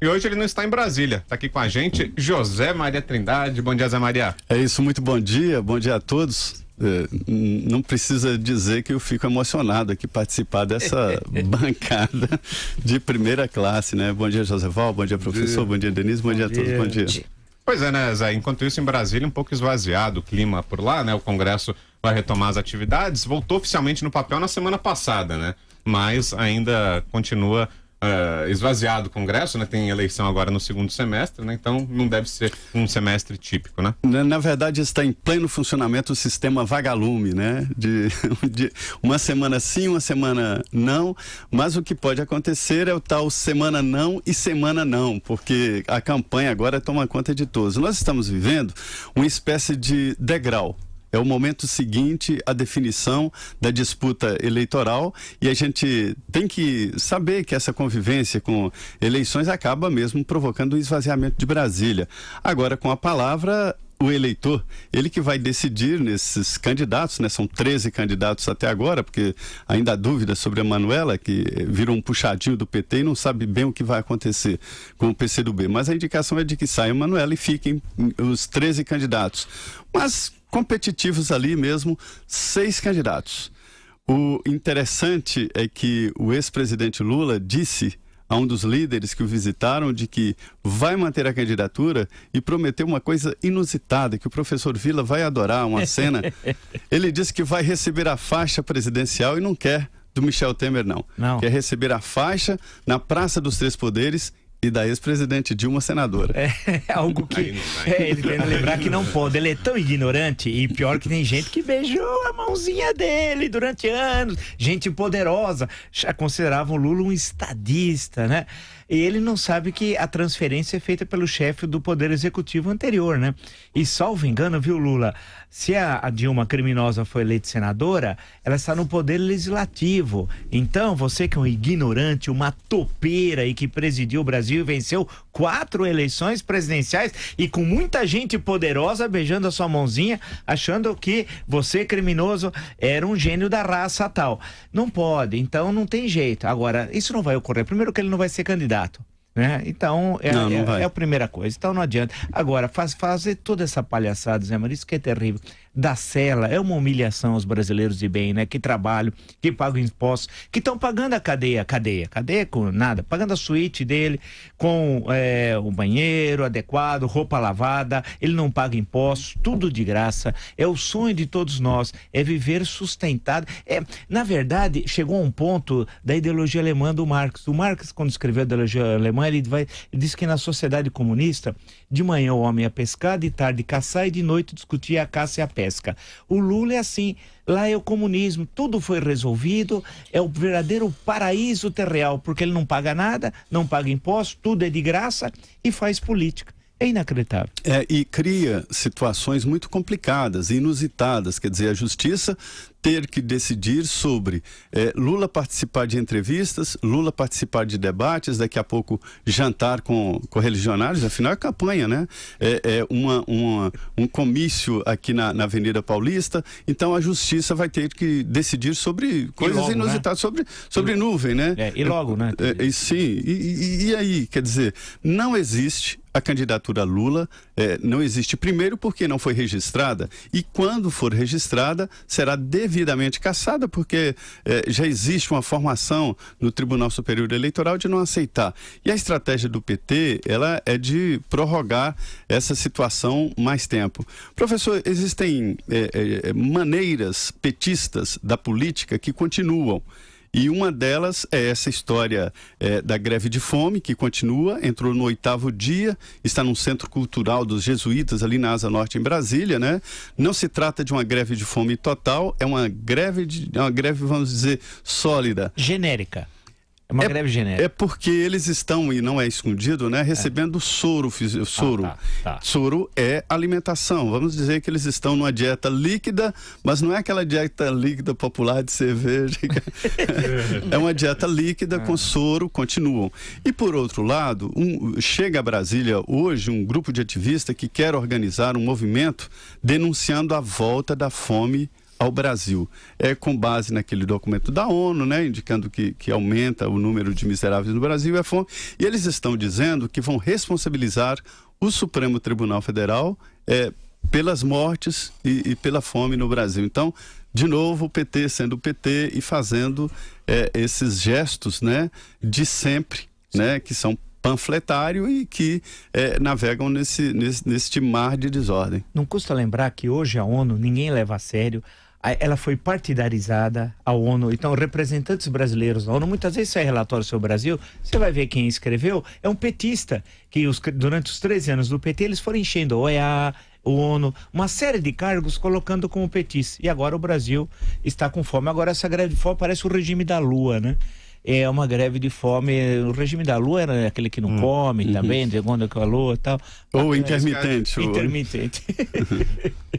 E hoje ele não está em Brasília. Está aqui com a gente José Maria Trindade. Bom dia, Zé Maria. É isso, muito bom dia. Bom dia a todos. É, não precisa dizer que eu fico emocionado aqui participar dessa bancada de primeira classe, né? Bom dia, José Val, Bom dia, professor. Bom dia, Denise. Bom, bom dia, dia a todos. Bom dia. Pois é, né, Zé? Enquanto isso, em Brasília, um pouco esvaziado o clima por lá, né? O Congresso vai retomar as atividades. Voltou oficialmente no papel na semana passada, né? Mas ainda continua uh, esvaziado o Congresso, né? Tem eleição agora no segundo semestre, né? Então não deve ser um semestre típico, né? Na, na verdade está em pleno funcionamento o sistema vagalume, né? De, de, uma semana sim, uma semana não, mas o que pode acontecer é o tal semana não e semana não, porque a campanha agora toma conta de todos. Nós estamos vivendo uma espécie de degrau é o momento seguinte à definição da disputa eleitoral e a gente tem que saber que essa convivência com eleições acaba mesmo provocando um esvaziamento de Brasília. Agora, com a palavra, o eleitor, ele que vai decidir nesses candidatos, né? São 13 candidatos até agora, porque ainda há dúvidas sobre a Manuela, que virou um puxadinho do PT e não sabe bem o que vai acontecer com o PCdoB. Mas a indicação é de que saia a Manuela e fiquem os 13 candidatos. Mas competitivos ali mesmo, seis candidatos. O interessante é que o ex-presidente Lula disse a um dos líderes que o visitaram de que vai manter a candidatura e prometeu uma coisa inusitada que o professor Vila vai adorar, uma cena. Ele disse que vai receber a faixa presidencial e não quer do Michel Temer não. não. Quer receber a faixa na Praça dos Três Poderes e da ex-presidente Dilma senadora. É, é algo que é, ele tem que lembrar que não pode. Ele é tão ignorante e pior que tem gente que beijou a mãozinha dele durante anos, gente poderosa, já consideravam Lula um estadista, né? e ele não sabe que a transferência é feita pelo chefe do Poder Executivo anterior, né? E salvo engano, viu, Lula? Se a, a Dilma criminosa foi eleita senadora, ela está no Poder Legislativo. Então, você que é um ignorante, uma topeira e que presidiu o Brasil e venceu quatro eleições presidenciais e com muita gente poderosa beijando a sua mãozinha, achando que você, criminoso, era um gênio da raça tal. Não pode, então não tem jeito. Agora, isso não vai ocorrer. Primeiro que ele não vai ser candidato candidato. Né? Então, é, não, não é, é, a primeira coisa. Então não adianta. Agora, faz, fazer toda essa palhaçada, Zé Maria, isso que é terrível da cela. É uma humilhação aos brasileiros de bem, né? Que trabalham, que pagam impostos, que estão pagando a cadeia, cadeia, cadeia com nada, pagando a suíte dele, com é, o banheiro adequado, roupa lavada, ele não paga impostos, tudo de graça. É o sonho de todos nós, é viver sustentado. É, na verdade, chegou a um ponto da ideologia alemã do Marx. O Marx, quando escreveu a ideologia alemã, ele, vai, ele disse que na sociedade comunista, de manhã o homem ia pescar, de tarde caçar e de noite discutia a caça e a pesca. O Lula é assim, lá é o comunismo, tudo foi resolvido, é o verdadeiro paraíso terreal, porque ele não paga nada, não paga imposto, tudo é de graça e faz política. É inacreditável. É, e cria situações muito complicadas, inusitadas. Quer dizer, a justiça ter que decidir sobre é, Lula participar de entrevistas, Lula participar de debates, daqui a pouco jantar com correligionários, afinal é campanha, né? É, é uma, uma, um comício aqui na, na, Avenida Paulista, então a justiça vai ter que decidir sobre coisas logo, né? inusitadas, né? sobre, sobre nuvem, né? É, e logo, né? É, é, sim, e, e, e aí, quer dizer, não existe a candidatura Lula é, não existe. Primeiro, porque não foi registrada, e quando for registrada, será definitiva devidamente caçada, porque eh, já existe uma formação no Tribunal Superior Eleitoral de não aceitar. E a estratégia do PT, ela é de prorrogar essa situação mais tempo. Professor, existem eh, eh, maneiras petistas da política que continuam. E uma delas é essa história é, da greve de fome, que continua, entrou no oitavo dia, está num centro cultural dos jesuítas, ali na Asa Norte, em Brasília, né? Não se trata de uma greve de fome total, é uma greve, de, é uma greve, vamos dizer, sólida. Genérica. É uma é, greve genérica. É porque eles estão, e não é escondido, né, é. recebendo é. soro. Ah, soro. Ah, tá, tá. soro é alimentação. Vamos dizer que eles estão numa dieta líquida, mas não é aquela dieta líquida popular de cerveja. é uma dieta líquida com ah. soro, continuam. E por outro lado, um, chega a Brasília hoje um grupo de ativistas que quer organizar um movimento denunciando a volta da fome ao Brasil. É com base naquele documento da ONU, né, indicando que, que aumenta o número de miseráveis no Brasil e a fome. E eles estão dizendo que vão responsabilizar o Supremo Tribunal Federal é, pelas mortes e, e, pela fome no Brasil. Então, de novo, o PT sendo o PT e fazendo é, esses gestos né, de sempre, né, que são panfletário e que é, navegam nesse, nesse, neste mar de desordem. Não custa lembrar que hoje a ONU ninguém leva a sério, ela foi partidarizada à ONU. Então, representantes brasileiros da ONU, muitas vezes sai é relatório sobre o Brasil, você vai ver quem escreveu, é um petista, que os, durante os 13 anos do PT, eles foram enchendo a OEA, o ONU, uma série de cargos colocando como petista. E agora o Brasil está com fome. Agora essa greve de fome parece o regime da lua, né? é uma greve de fome. O regime da lua era aquele que não hum. come uhum. de também, é com a lua e tal. Ou intermitente. É ou... Intermitente.